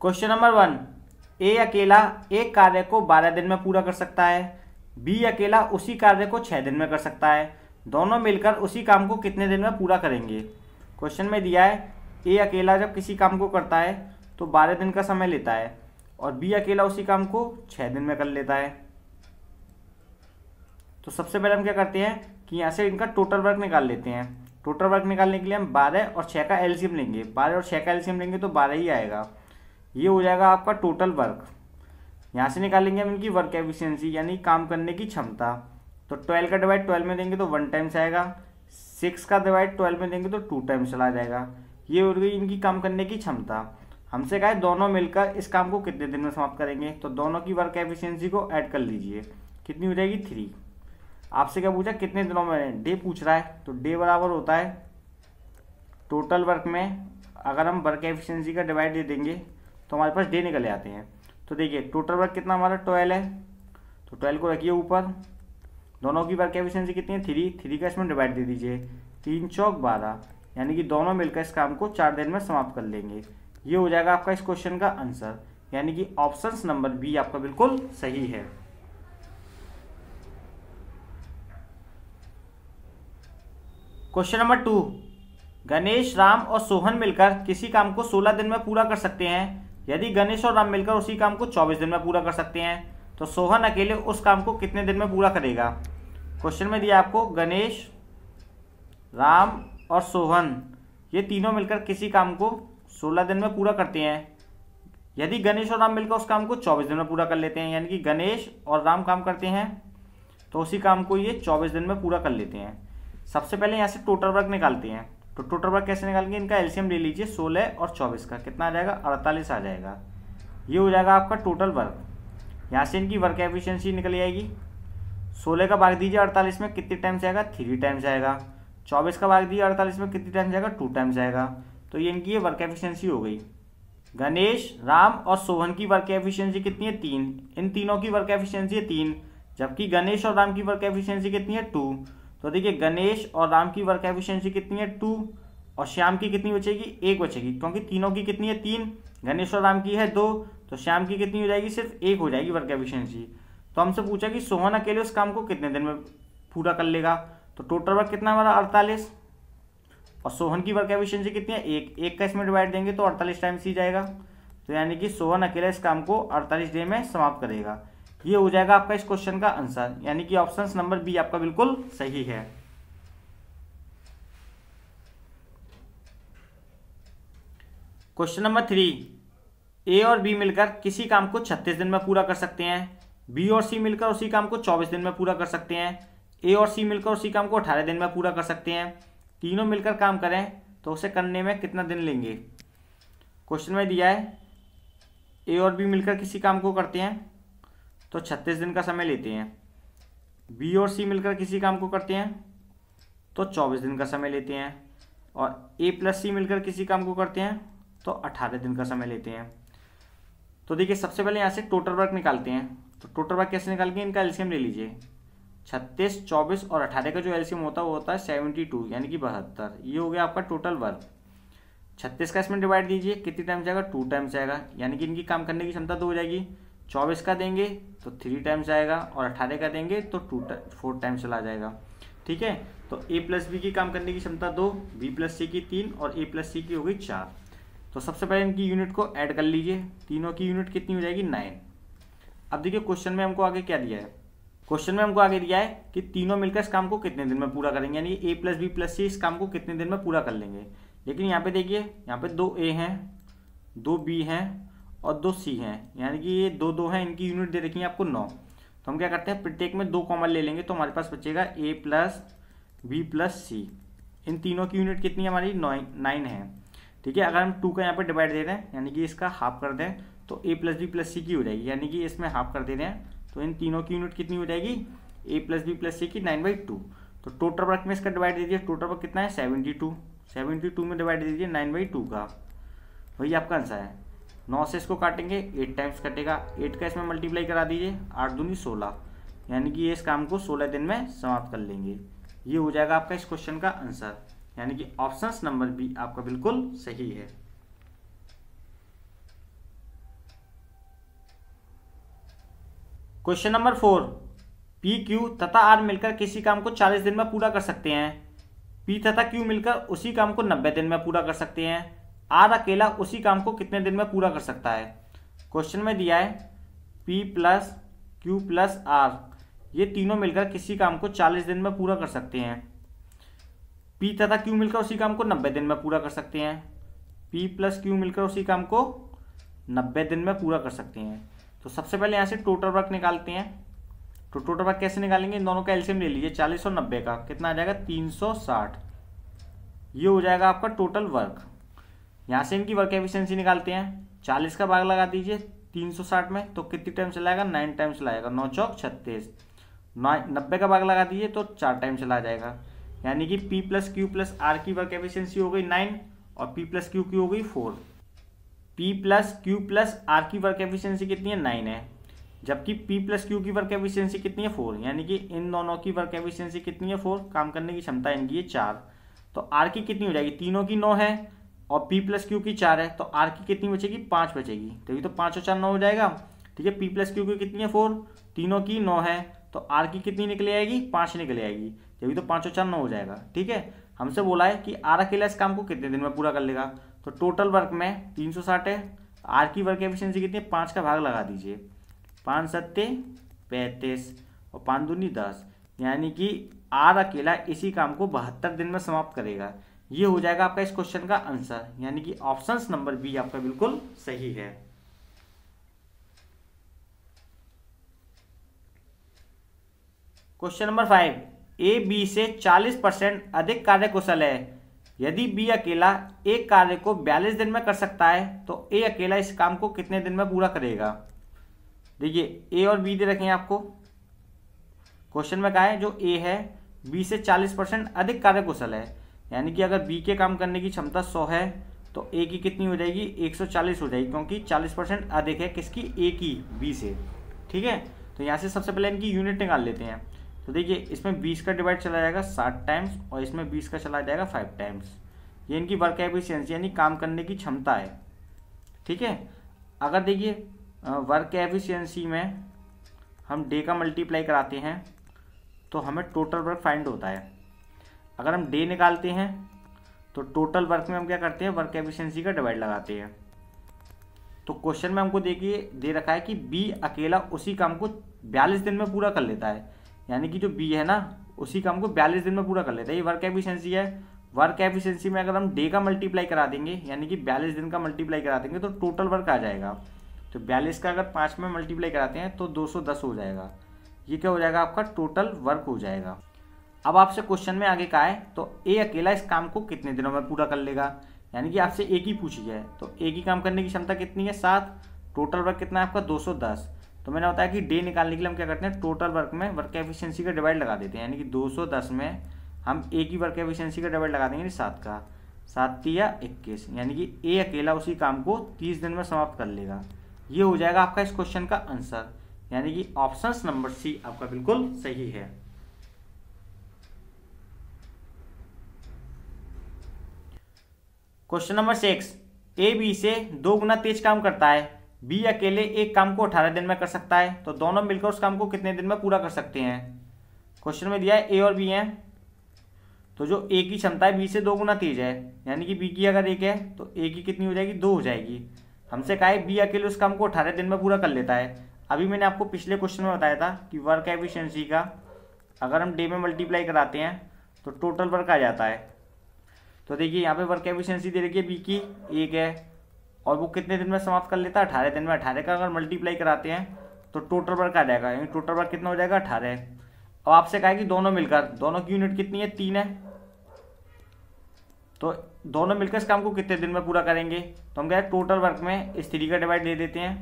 question number one ए अकेला एक कार्य को बारह दिन में पूरा कर सकता है बी अकेला उसी कार्य को छः दिन में कर सकता है दोनों मिलकर उसी काम को कितने दिन में पूरा करेंगे क्वेश्चन में दिया है ए अकेला जब किसी काम को करता है तो बारह दिन का समय लेता है और बी अकेला उसी काम को छः दिन में कर लेता है तो सबसे पहले हम क्या करते हैं कि यहाँ से इनका टोटल वर्क निकाल लेते हैं टोटल वर्क निकालने के लिए हम बारह और छः का एलसीएम लेंगे बारह और छः का एलसीएम लेंगे तो बारह ही आएगा ये हो जाएगा आपका टोटल वर्क यहाँ से निकालेंगे हम इनकी वर्क एफिशिएंसी यानी काम करने की क्षमता तो ट्वेल्व का डिवाइड ट्वेल्व में देंगे तो वन टाइम्स आएगा सिक्स का डिवाइड ट्वेल्व में देंगे तो टू टाइम्स चला जाएगा ये हो गई इनकी काम करने की क्षमता हमसे कहा दोनों मिलकर इस काम को कितने दिन में समाप्त करेंगे तो दोनों की वर्क एफिशियंसी को ऐड कर लीजिए कितनी हो जाएगी थ्री आपसे क्या पूछा कितने दिनों में डे पूछ रहा है तो डे बराबर होता है टोटल वर्क में अगर हम वर्क एफिशिएंसी का डिवाइड दे देंगे तो हमारे पास डे निकले आते हैं तो देखिए टोटल वर्क कितना हमारा ट्वेल्व है तो ट्वेल्व को रखिए ऊपर दोनों की वर्क एफिशिएंसी कितनी है थ्री थ्री का इसमें डिवाइड दे दीजिए तीन चौक बारह यानी कि दोनों मिलकर इस काम को चार दिन में समाप्त कर लेंगे ये हो जाएगा आपका इस क्वेश्चन का आंसर यानी कि ऑप्शन नंबर बी आपका बिल्कुल सही है question number two Ganesh Ram और सोहन मिलकर किसी काम को 16 दिन में पूरा कर सकते हैं यदि गणेश और राम मिलकर उसी काम को 24 दिन में पूरा कर सकते हैं तो सोहन अकेले उस काम को कितने दिन में पूरा करेगा क्वेश्चन में दिया आपको गणेश राम और सोहन ये तीनों मिलकर किसी काम को 16 दिन में पूरा करते हैं यदि गणेश और राम मिलकर उस काम को 24 दिन में पूरा कर लेते हैं यानी कि गणेश और राम काम करते हैं तो उसी काम को ये चौबीस दिन में पूरा कर लेते हैं सबसे पहले यहाँ से टोटल वर्क निकालते हैं तो टोटल वर्क कैसे निकालेंगे इनका एलसीएम ले लीजिए सोलह और चौबीस का कितना आ जाएगा अड़तालीस आ जाएगा ये हो जाएगा आपका टोटल वर्क यहाँ से इनकी वर्क एफिशियंसी निकल जाएगी सोलह का भाग दीजिए अड़तालीस में कितने टाइम्स आएगा थ्री टाइम्स आएगा चौबीस का भाग दीजिए अड़तालीस में कितने टाइम्स आएगा टू टाइम्स आएगा तो ये इनकी ये वर्क एफिशियंसी हो गई गणेश राम और सोहन की वर्क एफिशियंसी कितनी है तीन इन तीनों की वर्क एफिशियंसी है तीन जबकि गणेश और राम की वर्क एफिशियंसी कितनी है टू तो देखिए गणेश और राम की वर्क एफिशिएंसी कितनी है टू और श्याम की कितनी बचेगी एक बचेगी क्योंकि तीनों की कितनी है तीन गणेश और राम की है दो तो श्याम की कितनी हो जाएगी सिर्फ एक हो जाएगी वर्क एफिशियंसी तो हमसे पूछा कि सोहन अकेले उस काम को कितने दिन में पूरा कर लेगा तो टोटल वर्क कितना हमारा अड़तालीस और सोहन की वर्क एफिशियंसी कितनी है एक एक का इसमें डिवाइड देंगे तो अड़तालीस टाइम सी जाएगा तो यानी कि सोहन अकेला इस काम को अड़तालीस डे में समाप्त करेगा ये हो जाएगा आपका इस क्वेश्चन का आंसर यानी कि ऑप्शन नंबर बी आपका बिल्कुल सही है क्वेश्चन नंबर थ्री ए और बी मिलकर किसी काम को 36 दिन में पूरा कर सकते हैं बी और सी मिलकर उसी काम को 24 दिन में पूरा कर सकते हैं ए और सी मिलकर उसी काम को 18 दिन में पूरा कर सकते हैं तीनों मिलकर काम करें तो उसे करने में कितना दिन लेंगे क्वेश्चन में दिया है ए और बी मिलकर किसी काम को करते हैं तो छत्तीस दिन का समय लेते हैं बी और सी मिलकर किसी काम को करते हैं तो चौबीस दिन का समय लेते हैं और ए प्लस सी मिलकर किसी काम को करते हैं तो अठारह दिन का समय लेते हैं तो देखिए सबसे पहले यहाँ से टोटल वर्क निकालते हैं तो टोटल वर्क कैसे निकालेंगे इनका एल्सीयम ले लीजिए छत्तीस चौबीस और अठारह का जो एल्सीयम होता है वो होता है सेवेंटी टू यानी कि बहत्तर ये हो गया आपका टोटल वर्क छत्तीस का इसमें डिवाइड दीजिए कितनी टाइम जाएगा टू टाइम्स जाएगा यानी कि इनकी काम करने की क्षमता दो हो जाएगी चौबीस का देंगे तो थ्री टाइम्स आएगा और अट्ठारह का देंगे तो टू फोर टाइम्स चला जाएगा ठीक है तो ए प्लस बी की काम करने की क्षमता दो बी प्लस सी की तीन और ए प्लस सी की होगी चार तो सबसे पहले इनकी यूनिट को ऐड कर लीजिए तीनों की यूनिट कितनी हो जाएगी नाइन अब देखिए क्वेश्चन में हमको आगे क्या दिया है क्वेश्चन में हमको आगे दिया है कि तीनों मिलकर इस काम को कितने दिन में पूरा करेंगे यानी A plus B plus C इस काम को कितने दिन में पूरा कर लेंगे लेकिन यहाँ पे देखिए यहाँ पे दो ए हैं दो बी हैं और दो सी हैं यानी कि ये दो दो हैं इनकी यूनिट दे रखी है आपको नौ तो हम क्या करते हैं प्रत्येक में दो कॉमन ले लेंगे तो हमारे पास बचेगा A plus B plus C इन तीनों की यूनिट कितनी हमारी नाइन है ठीक है अगर हम टू का यहाँ पर डिवाइड दे रहे हैं यानी कि इसका हाफ कर दें तो A plus B plus C की हो जाएगी यानी कि इसमें हाफ कर दे रहे हैं तो इन तीनों की यूनिट कितनी हो जाएगी A plus B plus C की नाइन बाई टू तो टोटल वर्क में इसका डिवाइड दीजिए टोटल वर्क कितना है सेवेंटी टू सेवेंटी टू में डिवाइड दीजिए नाइन बाई टू का वही आपका आंसर है नौ से इसको काटेंगे एट टाइम्स कटेगा एट का इसमें मल्टीप्लाई करा दीजिए आठ दूनी सोलह यानी कि ये इस काम को सोलह दिन में समाप्त कर लेंगे ये हो जाएगा आपका इस क्वेश्चन का आंसर यानी कि ऑप्शन नंबर बी आपका बिल्कुल सही है question number four P Q तथा आर मिलकर किसी काम को 40 दिन में पूरा कर सकते हैं पी तथा क्यू मिलकर उसी काम को 90 दिन में पूरा कर सकते हैं आर अकेला उसी काम को कितने दिन में पूरा कर सकता है क्वेश्चन में दिया है P plus Q plus R ये तीनों मिलकर किसी काम को 40 दिन में पूरा कर सकते हैं पी तथा क्यू मिलकर उसी काम को 90 दिन में पूरा कर सकते हैं पी प्लस क्यू मिलकर उसी काम को 90 दिन में पूरा कर सकते हैं तो सबसे पहले यहाँ से टोटल वर्क निकालते हैं तो टोटल वर्क कैसे निकालेंगे इन दोनों का एल्शियम ले लीजिए चालीस और नब्बे का कितना आ जाएगा तीन सौ साठ ये हो जाएगा आपका टोटल वर्क यहाँ से इनकी वर्क एफिशिएंसी निकालते हैं चालीस का भाग लगा दीजिए तीन सौ साठ में तो कितनी टाइम चलाएगा नाइन टाइम चलाएगा नौ चौक छत्तीस नब्बे का भाग लगा दीजिए तो चार टाइम चला जाएगा यानी कि P plus Q plus R की वर्क एफिशिएंसी हो गई नाइन और पी प्लस क्यू की हो गई four P plus Q plus R की वर्क एफिशिएंसी कितनी है नाइन है जबकि पी प्लस क्यू की वर्क एफिशिएंसी कितनी है फोर यानी कि इन दोनों की वर्क एफिशिएंसी कितनी है फोर काम करने की क्षमता इनकी है चार तो आर की कितनी हो जाएगी तीनों की नौ है और p प्लस क्यू की चार है तो r की कितनी बचेगी पाँच बचेगी तो ये तो पाँच और चार नौ हो जाएगा ठीक है p प्लस क्यू की कितनी है फोर तीनों की नौ है तो r की कितनी निकले आएगी पाँच निकले आएगी जब तो पाँच और चार नौ हो जाएगा ठीक है हमसे बोला है कि आर अकेला इस काम को कितने दिन में पूरा कर लेगा तो टोटल वर्क में तीन सौ साठ है आर की वर्क एफिशिएंसी कितनी है पाँच का भाग लगा दीजिए पाँच सत्ते पैंतीस और पाँच दूनी दस यानी कि आर अकेला इसी काम को बहत्तर दिन में समाप्त करेगा ये हो जाएगा आपका इस क्वेश्चन का आंसर यानी कि ऑप्शन नंबर बी आपका बिल्कुल सही है question number five A B से 40 परसेंट अधिक कार्य कुशल है यदि बी अकेला एक कार्य को बयालीस दिन में कर सकता है तो ए अकेला इस काम को कितने दिन में पूरा करेगा देखिए ए और बी दे हैं आपको क्वेश्चन में कहा है जो ए है बी से 40 परसेंट अधिक कार्य कुशल है यानी कि अगर बी के काम करने की क्षमता सौ है तो ए की कितनी हो जाएगी एक सौ चालीस हो जाएगी क्योंकि चालीस परसेंट अधिक है किसकी ए की बी से ठीक है तो यहाँ से सबसे पहले इनकी यूनिट निकाल लेते हैं तो देखिए इसमें बीस का डिवाइड चला जाएगा सात टाइम्स और इसमें बीस का चला जाएगा फाइव टाइम्स ये इनकी वर्क एफिशियंसी यानी काम करने की क्षमता है ठीक है अगर देखिए वर्क एफिशियंसी में हम डे का मल्टीप्लाई कराते हैं तो हमें टोटल वर्क फाइंड होता है अगर हम डे निकालते हैं तो टोटल वर्क में हम क्या करते हैं वर्क एफिशिएंसी का डिवाइड लगाते हैं तो क्वेश्चन में हमको देखिए दे रखा है कि बी अकेला उसी काम को बयालीस दिन में पूरा कर लेता है यानी कि जो बी है ना उसी काम को बयालीस दिन में पूरा कर लेता है ये वर्क एफिशिएंसी है वर्क एफिशिएंसी में अगर हम डे का मल्टीप्लाई करा देंगे यानी कि बयालीस दिन का मल्टीप्लाई करा देंगे तो टोटल वर्क आ जाएगा तो बयालीस का अगर पाँच में मल्टीप्लाई कराते हैं तो दो हो जाएगा ये क्या हो जाएगा आपका टोटल वर्क हो जाएगा अब आपसे क्वेश्चन में आगे कहा है तो ए अकेला इस काम को कितने दिनों में पूरा कर लेगा यानी कि आपसे एक ही पूछी है तो एक ही काम करने की क्षमता कितनी है सात टोटल वर्क कितना है आपका 210 तो मैंने बताया कि डे निकालने के लिए हम क्या करते हैं टोटल वर्क में वर्क एफिशिएंसी का डिवाइड लगा देते हैं यानी कि 210 में हम एक ही वर्क एफिशिएंसी का डिवाइड लगा देंगे सात का सात या इक्कीस यानी कि ए अकेला उसी काम को तीस दिन में समाप्त कर लेगा ये हो जाएगा आपका इस क्वेश्चन का आंसर यानी कि ऑप्शन नंबर सी आपका बिल्कुल सही है question number six A B से दो गुना तेज काम करता है बी अकेले एक काम को अठारह दिन में कर सकता है तो दोनों मिलकर उस काम को कितने दिन में पूरा कर सकते हैं क्वेश्चन में दिया है ए और बी है तो जो ए की क्षमता है बी से दो गुना तेज है यानी कि बी की अगर एक है तो ए की कितनी हो जाएगी दो हो जाएगी हमसे कहा है बी अकेले उस काम को अठारह दिन में पूरा कर लेता है अभी मैंने आपको पिछले क्वेश्चन में बताया था कि वर्क एफिशियंसी का अगर हम डे में मल्टीप्लाई कराते हैं तो टोटल वर्क आ जाता है तो देखिए यहाँ पे वर्क एफिशिएंसी दे रखी है बी की एक है और वो कितने दिन में समाप्त कर लेता है अठारह दिन में अठारह का अगर मल्टीप्लाई कराते हैं तो टोटल वर्क आ जाएगा यानी टोटल वर्क कितना हो जाएगा अठारह अब आपसे कहा कि दोनों मिलकर दोनों की यूनिट कितनी है तीन है तो दोनों मिलकर इस काम को कितने दिन में पूरा करेंगे तो हम क्या टोटल वर्क में इस थ्री का डिवाइड दे देते हैं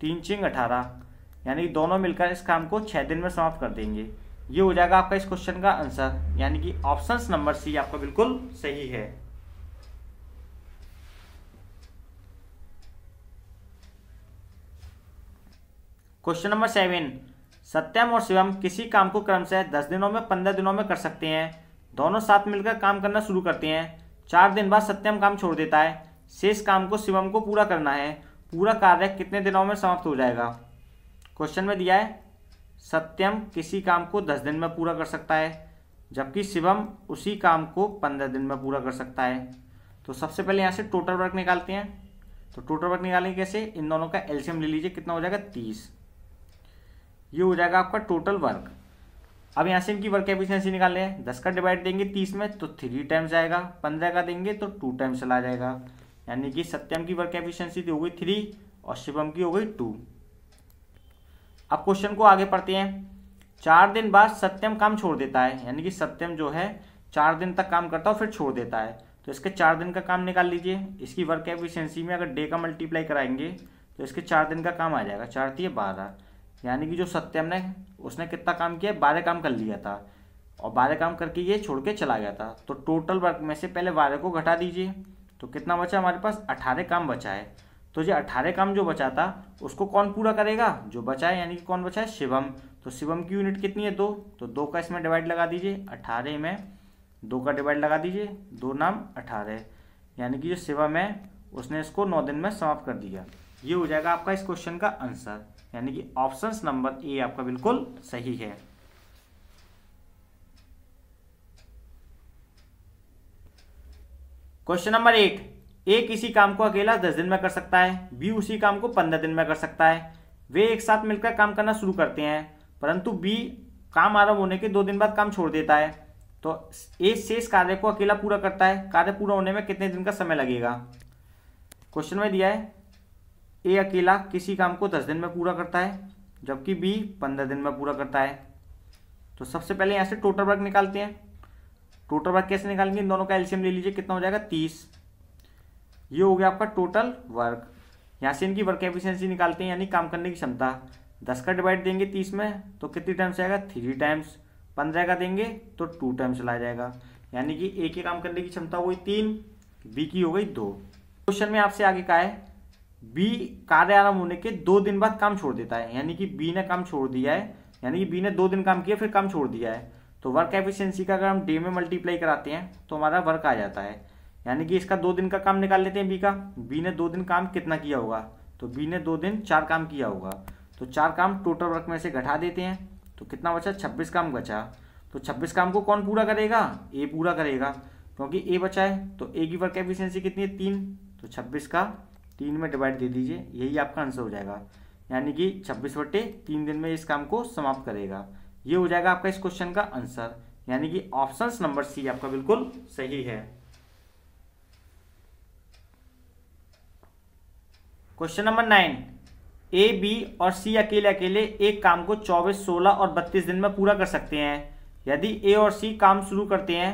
तीन चिंग अठारह यानी दोनों मिलकर इस काम को छः दिन में समाप्त कर देंगे ये हो जाएगा आपका इस क्वेश्चन का आंसर यानी कि ऑप्शन नंबर सी आपका बिल्कुल सही है क्वेश्चन नंबर सेवन सत्यम और शिवम किसी काम को क्रम से दस दिनों में पंद्रह दिनों में कर सकते हैं दोनों साथ मिलकर काम करना शुरू करते हैं चार दिन बाद सत्यम काम छोड़ देता है शेष काम को शिवम को पूरा करना है पूरा कार्य कितने दिनों में समाप्त हो जाएगा क्वेश्चन में दिया है सत्यम किसी काम को दस दिन में पूरा कर सकता है जबकि शिवम उसी काम को पंद्रह दिन में पूरा कर सकता है तो सबसे पहले यहाँ से टोटल वर्क निकालते हैं तो टोटल वर्क निकालेंगे कैसे इन दोनों का एल्शियम ले लीजिए कितना हो जाएगा तीस ये हो जाएगा आपका टोटल वर्क अब यहाँ से इनकी वर्क एफिशियंसी निकाल लें दस का डिवाइड देंगे तीस में तो थ्री टाइम्स आएगा पंद्रह का देंगे तो टू टाइम्स चला जाएगा यानी कि सत्यम की वर्क तो हो गई थ्री और शिवम की हो गई टू अब क्वेश्चन को आगे पढ़ते हैं चार दिन बाद सत्यम काम छोड़ देता है यानी कि सत्यम जो है चार दिन तक काम करता है फिर छोड़ देता है तो इसके चार दिन का काम निकाल लीजिए इसकी वर्क एफिशिएंसी में अगर डे का मल्टीप्लाई कराएंगे तो इसके चार दिन का काम आ जाएगा चार थी बारह यानी कि जो सत्यम ने उसने कितना काम किया बारह काम कर लिया था और बारह काम करके ये छोड़ के चला गया था तो टोटल वर्क में से पहले बारह को घटा दीजिए तो कितना बचा हमारे पास अठारह काम बचा है तो ये अट्ठारह काम जो बचा था उसको कौन पूरा करेगा जो बचा है यानी कि कौन बचा है शिवम तो शिवम की यूनिट कितनी है दो तो दो का इसमें डिवाइड लगा दीजिए अट्ठारह में दो का डिवाइड लगा दीजिए दो नाम अठारह यानी कि जो शिवम है उसने इसको नौ दिन में समाप्त कर दिया ये हो जाएगा आपका इस क्वेश्चन का आंसर यानी कि ऑप्शन नंबर ए आपका बिल्कुल सही है क्वेश्चन नंबर एट ए किसी काम को अकेला दस दिन में कर सकता है बी उसी काम को पंद्रह दिन में कर सकता है वे एक साथ मिलकर काम करना शुरू करते हैं परंतु बी काम आरंभ होने के दो दिन बाद काम छोड़ देता है तो ए शेष कार्य को अकेला पूरा करता है कार्य पूरा होने में कितने दिन का समय लगेगा क्वेश्चन में दिया है ए अकेला किसी काम को दस दिन में पूरा करता है जबकि बी पंद्रह दिन में पूरा करता है तो सबसे पहले यहाँ से टोटल वर्क निकालते हैं टोटल वर्क कैसे निकालेंगे इन दोनों का एल्शियम ले लीजिए कितना हो जाएगा तीस ये हो गया आपका टोटल वर्क यहाँ से इनकी वर्क एफिशिएंसी निकालते हैं यानी काम करने की क्षमता दस का डिवाइड देंगे तीस में तो कितनी टाइम्स आएगा थ्री टाइम्स पंद्रह का देंगे तो टू टाइम्स चला जाएगा यानी कि ए के काम करने की क्षमता हो गई तीन बी की हो गई दो क्वेश्चन में आपसे आगे कहा है बी कार्य आरम्भ होने के दो दिन बाद काम छोड़ देता है यानी कि बी ने काम छोड़ दिया है यानी कि बी ने दो दिन काम किया फिर काम छोड़ दिया है तो वर्क एफिशिएंसी का अगर हम डे में मल्टीप्लाई कराते हैं तो हमारा वर्क आ जाता है यानी कि इसका दो दिन का काम निकाल लेते हैं बी का बी ने दो दिन काम कितना किया होगा तो बी ने दो दिन चार काम किया होगा तो चार काम टोटल वर्क में से घटा देते हैं तो कितना बचा छब्बीस काम बचा तो छब्बीस काम को कौन पूरा करेगा ए पूरा करेगा क्योंकि ए बचा है तो ए की वर्क एफिशियंसी कितनी है तीन तो छब्बीस का तीन में डिवाइड दे दीजिए यही आपका आंसर हो जाएगा यानी कि छब्बीस बटे तीन दिन में इस काम को समाप्त करेगा ये हो जाएगा आपका इस क्वेश्चन का आंसर यानी कि ऑप्शंस नंबर सी आपका बिल्कुल सही है question number nine A B और सी अकेले अकेले एक काम को 24, 16 और 32 दिन में पूरा कर सकते हैं यदि ए और सी काम शुरू करते हैं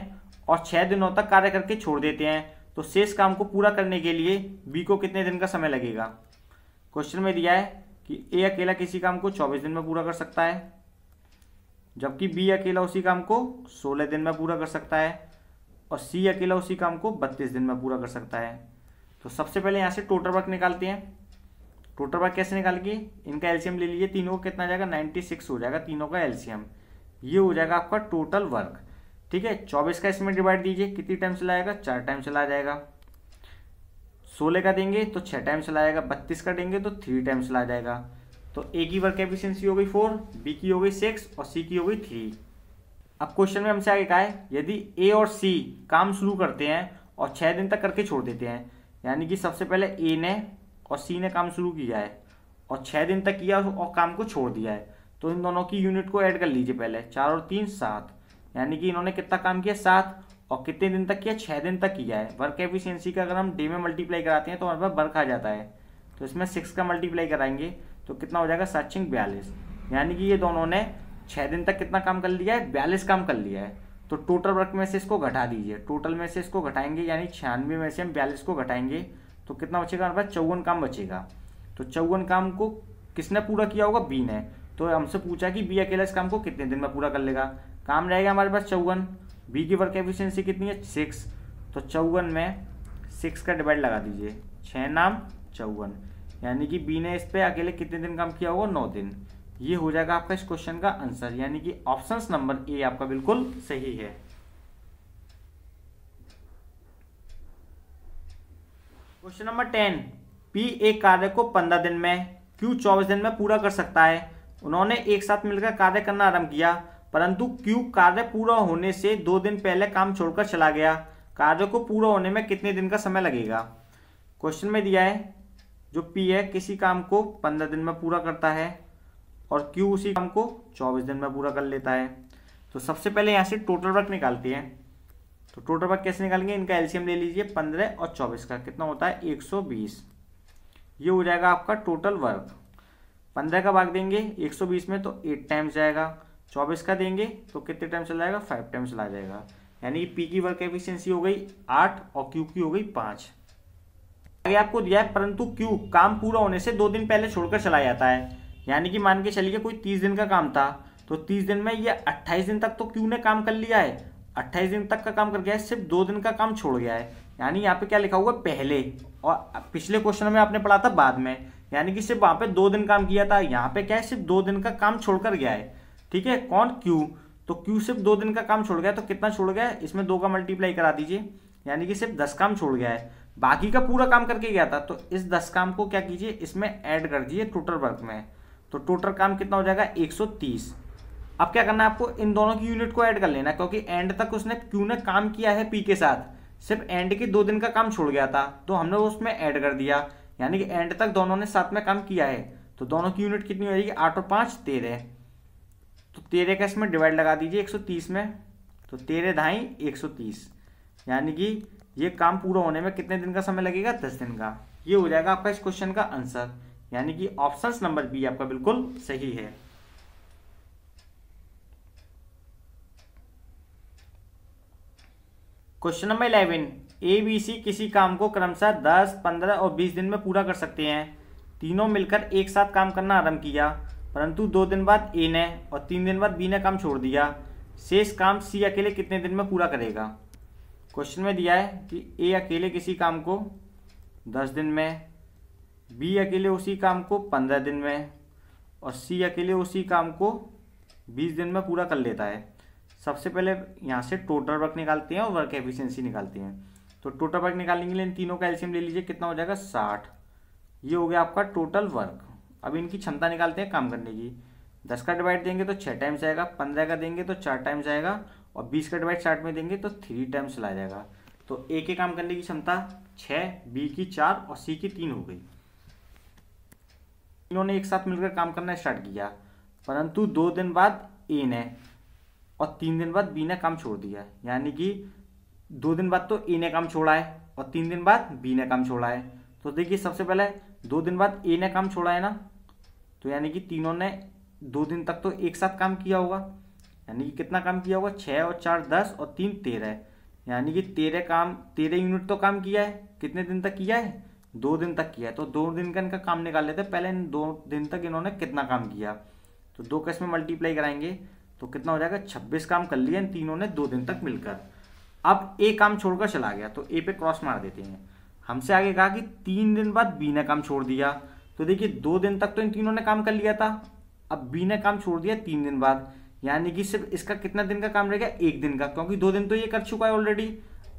और छह दिनों तक कार्य करके छोड़ देते हैं तो शेष काम को पूरा करने के लिए बी को कितने दिन का समय लगेगा क्वेश्चन में दिया है कि ए अकेला किसी काम को 24 दिन में पूरा कर सकता है जबकि बी अकेला उसी काम को सोलह दिन में पूरा कर सकता है और सी अकेला उसी काम को बत्तीस दिन में पूरा कर सकता है तो सबसे पहले यहाँ से टोटल वर्क निकालते हैं टोटल वर्क कैसे के इनका एल्सियम ले लीजिए तीनों का कितना जाएगा नाइन्टी सिक्स हो जाएगा तीनों का एल्सियम ये हो जाएगा आपका टोटल वर्क ठीक है चौबीस का इसमें डिवाइड दीजिए कितनी टाइम से लाएगा चार टाइम से ला जाएगा सोलह का देंगे तो छः टाइम से जाएगा बत्तीस का देंगे तो थ्री टाइम चला जाएगा तो ए की वर्क एफिशियंसी हो गई फोर बी की हो गई सिक्स और सी की हो गई थ्री अब क्वेश्चन में हमसे आगे कहा है यदि ए और सी काम शुरू करते हैं और छः दिन तक करके छोड़ देते हैं यानी कि सबसे पहले ए ने और सी ने काम शुरू किया है और छः दिन तक किया और काम को छोड़ दिया है तो इन दोनों की यूनिट को ऐड कर लीजिए पहले चार और तीन सात यानी कि इन्होंने कितना काम किया सात और कितने दिन तक किया छः दिन तक किया है वर्क एफिशिएंसी का अगर हम डे में मल्टीप्लाई कराते हैं तो हमारे पास वर्क आ जाता है तो इसमें सिक्स का मल्टीप्लाई कराएंगे तो कितना हो जाएगा सात छिंग बयालीस यानी कि ये दोनों ने छः दिन तक कितना काम कर लिया है बयालीस काम कर लिया है तो टोटल वर्क में से इसको घटा दीजिए टोटल में से इसको घटाएंगे यानी छियानवे में से हम बयालीस को घटाएंगे तो कितना बचेगा हमारे पास चौवन काम बचेगा तो चौवन काम को किसने पूरा किया होगा बी ने तो हमसे पूछा कि बी अकेला इस काम को कितने दिन में पूरा कर लेगा काम रहेगा हमारे पास चौवन बी की वर्क एफिशियंसी कितनी है सिक्स तो चौवन में सिक्स का डिवाइड लगा दीजिए छः नाम चौवन यानी कि बी ने इस पर अकेले कितने दिन काम किया होगा नौ दिन ये हो जाएगा आपका इस क्वेश्चन का आंसर यानी कि ऑप्शन नंबर ए आपका बिल्कुल सही है क्वेश्चन नंबर टेन पी एक कार्य को पंद्रह दिन में क्यू चौबीस दिन में पूरा कर सकता है उन्होंने एक साथ मिलकर कार्य करना आरंभ किया परंतु क्यू कार्य पूरा होने से दो दिन पहले काम छोड़कर चला गया कार्य को पूरा होने में कितने दिन का समय लगेगा क्वेश्चन में दिया है जो पी है किसी काम को पंद्रह दिन में पूरा करता है और क्यू उसी काम को चौबीस दिन में पूरा कर लेता है तो सबसे पहले यहाँ से टोटल वर्क निकालते हैं तो टोटल वर्क कैसे निकालेंगे इनका एलसीएम ले लीजिए पंद्रह और चौबीस का कितना होता है एक सौ बीस ये हो जाएगा आपका टोटल वर्क पंद्रह का भाग देंगे एक सौ बीस में तो एट टाइम्स जाएगा चौबीस का देंगे तो कितने टाइम चला जाएगा फाइव टाइम चला जाएगा यानी पी की वर्क एफिशिएंसी हो गई आठ और क्यू की हो गई पाँच आगे आपको दिया है परंतु क्यू काम पूरा होने से दो दिन पहले छोड़कर चला जाता है यानी कि मान के चलिए कोई तीस दिन का काम था तो तीस दिन में ये अट्ठाईस दिन तक तो क्यू ने काम कर लिया है अट्ठाईस दिन तक का काम कर गया है सिर्फ दो दिन का काम छोड़ गया है यानी यहाँ पे क्या लिखा हुआ पहले और पिछले क्वेश्चन में आपने पढ़ा था बाद में यानी कि सिर्फ वहाँ पे दो दिन काम किया था यहाँ पे क्या है सिर्फ दो दिन का काम छोड़कर गया है ठीक है कौन क्यू तो क्यू सिर्फ दो दिन का काम छोड़ गया तो कितना छोड़ गया इसमें दो का मल्टीप्लाई करा दीजिए यानी कि सिर्फ दस काम छोड़ गया है बाकी का पूरा काम करके गया था तो इस दस काम को क्या कीजिए इसमें ऐड कर दीजिए टोटल वर्क में तो टोटल काम कितना हो जाएगा 130 अब क्या करना है आपको इन दोनों की यूनिट को ऐड कर लेना क्योंकि एंड तक उसने क्यू ने काम किया है पी के साथ सिर्फ एंड के दो दिन का काम छोड़ गया था तो हमने उसमें ऐड कर दिया यानी कि एंड तक दोनों ने साथ में काम किया है तो दोनों की यूनिट कितनी हो जाएगी आठ और पाँच तेरह तो तेरह का इसमें डिवाइड लगा दीजिए एक सौ तीस में तो तेरह ढाई एक सौ तीस यानी कि ये काम पूरा होने में कितने दिन का समय लगेगा दस दिन का ये हो जाएगा आपका इस क्वेश्चन का आंसर यानी कि ऑप्शन नंबर बी आपका बिल्कुल सही है question number eleven A B C किसी काम को क्रमशः दस पंद्रह और बीस दिन में पूरा कर सकते हैं तीनों मिलकर एक साथ काम करना आरंभ किया परंतु दो दिन बाद ए ने और तीन दिन बाद बी ने काम छोड़ दिया शेष काम सी अकेले कितने दिन में पूरा करेगा क्वेश्चन में दिया है कि ए अकेले किसी काम को दस दिन में बी अकेले उसी काम को पंद्रह दिन में और सी अकेले उसी काम को बीस दिन में पूरा कर लेता है सबसे पहले यहाँ से टोटल वर्क निकालते हैं और वर्क एफिशिएंसी निकालते हैं तो टोटल वर्क निकालने के लिए इन तीनों का एल्शियम ले लीजिए कितना हो जाएगा साठ ये हो गया आपका टोटल वर्क अब इनकी क्षमता निकालते हैं काम करने की दस का डिवाइड देंगे तो छः टाइम्स आएगा पंद्रह का देंगे तो चार टाइम्स आएगा और बीस का डिवाइड साठ में देंगे तो थ्री टाइम्स चला जाएगा तो ए के काम करने की क्षमता छः बी की चार और सी की तीन हो गई इन्होंने एक साथ मिलकर काम करना स्टार्ट किया परंतु दो दिन बाद ए ने और तीन दिन बाद बी ने काम छोड़ दिया यानी कि दो दिन बाद तो ए ने काम छोड़ा है और तीन दिन बाद बी ने काम छोड़ा है तो देखिए सबसे पहले दो दिन बाद ए ने काम छोड़ा है ना तो यानी कि तीनों ने दो दिन तक तो एक साथ काम किया होगा यानी कि कितना काम किया होगा छः और चार दस और तीन तेरह यानी कि तेरह काम तेरह यूनिट तो काम किया है कितने दिन तक किया है दो दिन तक किया तो दो दिन का इनका काम निकाल लेते पहले इन दो दिन तक इन्होंने कितना काम किया तो दो कैश में मल्टीप्लाई कराएंगे तो कितना हो जाएगा छब्बीस काम कर लिए इन तीनों ने दो दिन तक मिलकर अब ए काम छोड़कर चला गया तो ए पे क्रॉस मार देते हैं हमसे आगे कहा कि तीन दिन बाद बी ने काम छोड़ दिया तो देखिए दो दिन तक तो इन तीनों ने काम कर लिया था अब बी ने काम छोड़ दिया तीन दिन बाद यानी कि सिर्फ इसका कितना दिन का काम रह गया एक दिन का क्योंकि दो दिन तो ये कर चुका है ऑलरेडी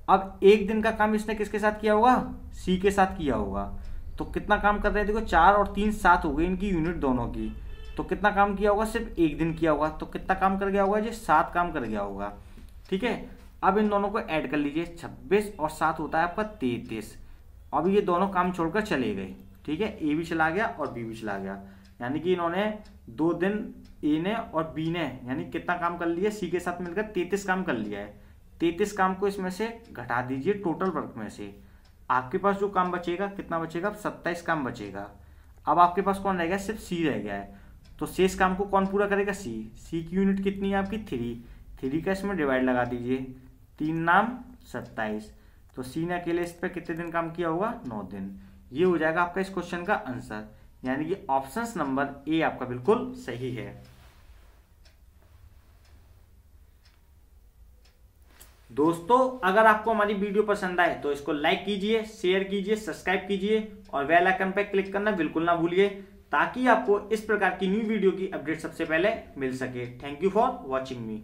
अब एक दिन का काम इसने किसके साथ किया होगा सी के साथ किया होगा तो कितना काम कर रहे हैं देखो चार और तीन सात हो गई इनकी यूनिट दोनों की तो कितना काम किया होगा सिर्फ एक दिन किया होगा तो कितना काम कर गया होगा ये सात काम कर गया होगा ठीक है अब इन दोनों को ऐड कर लीजिए छब्बीस और सात होता है आपका तैतीस अब ये दोनों काम छोड़कर चले गए ठीक है ए भी चला गया और बी भी चला गया यानी कि इन्होंने दो दिन ए ने और बी ने यानी कितना काम कर लिया सी के साथ मिलकर तैतीस काम कर लिया है तैतीस काम को इसमें से घटा दीजिए टोटल वर्क में से आपके पास जो काम बचेगा कितना बचेगा सत्ताईस काम बचेगा अब आपके पास कौन रह गया सिर्फ सी रह गया है तो शेष काम को कौन पूरा करेगा सी सी की यूनिट कितनी है आपकी थ्री थ्री का इसमें डिवाइड लगा दीजिए तीन नाम सत्ताईस तो सी ने अकेले इस पर कितने दिन काम किया होगा नौ दिन ये हो जाएगा आपका इस क्वेश्चन का आंसर यानी कि ऑप्शन नंबर ए आपका बिल्कुल सही है दोस्तों अगर आपको हमारी वीडियो पसंद आए तो इसको लाइक कीजिए शेयर कीजिए सब्सक्राइब कीजिए और बेल आइकन पर क्लिक करना बिल्कुल ना भूलिए ताकि आपको इस प्रकार की न्यू वीडियो की अपडेट सबसे पहले मिल सके thank you for watching me